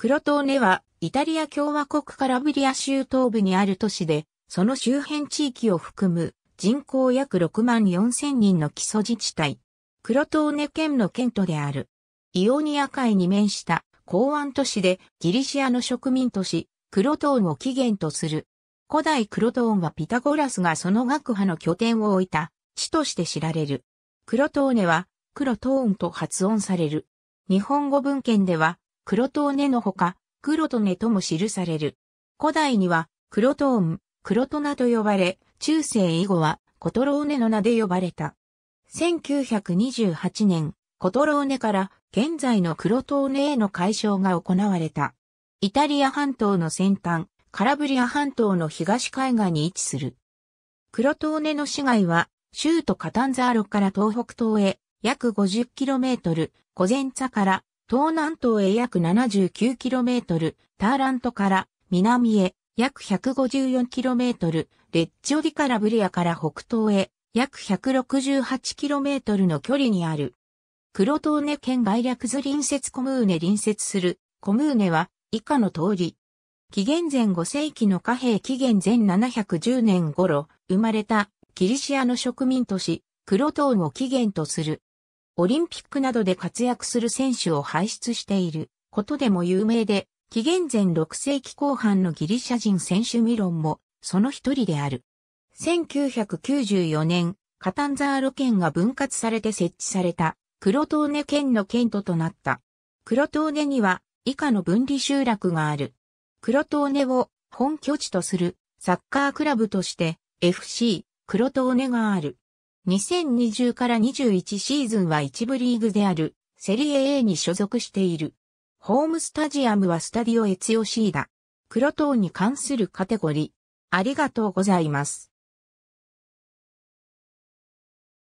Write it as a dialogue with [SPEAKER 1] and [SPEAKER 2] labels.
[SPEAKER 1] クロトーネは、イタリア共和国カラブリア州東部にある都市で、その周辺地域を含む人口約6万4千人の基礎自治体。クロトーネ県の県都である。イオニア海に面した港湾都市でギリシアの植民都市、クロトーンを起源とする。古代クロトーンはピタゴラスがその学派の拠点を置いた地として知られる。クロトーネはクロトーンと発音される。日本語文献では黒トーネのほか、黒トネとも記される。古代には、黒トーン、黒トナと呼ばれ、中世以後は、コトローネの名で呼ばれた。1928年、コトローネから現在の黒トーネへの解消が行われた。イタリア半島の先端、カラブリア半島の東海岸に位置する。黒トーネの市街は、州都カタンザーロから東北東へ約 50km、コゼンツァから東南東へ約 79km、ターラントから南へ約 154km、レッジオディカラブリアから北東へ約 168km の距離にある。黒東根県外略図隣接コムーネ隣接するコムーネは以下の通り。紀元前5世紀の貨幣紀元前710年頃、生まれたギリシアの植民都市、黒東を起源とする。オリンピックなどで活躍する選手を輩出していることでも有名で、紀元前6世紀後半のギリシャ人選手ミロンもその一人である。1994年、カタンザーロ県が分割されて設置されたクロトーネ県の県都となった。クロトーネには以下の分離集落がある。クロトーネを本拠地とするサッカークラブとして FC クロトーネがある。2020から21シーズンは一部リーグであるセリエ A に所属している。ホームスタジアムはスタディオエツヨシーダ。黒党に関するカテゴリー。ありがとうございます。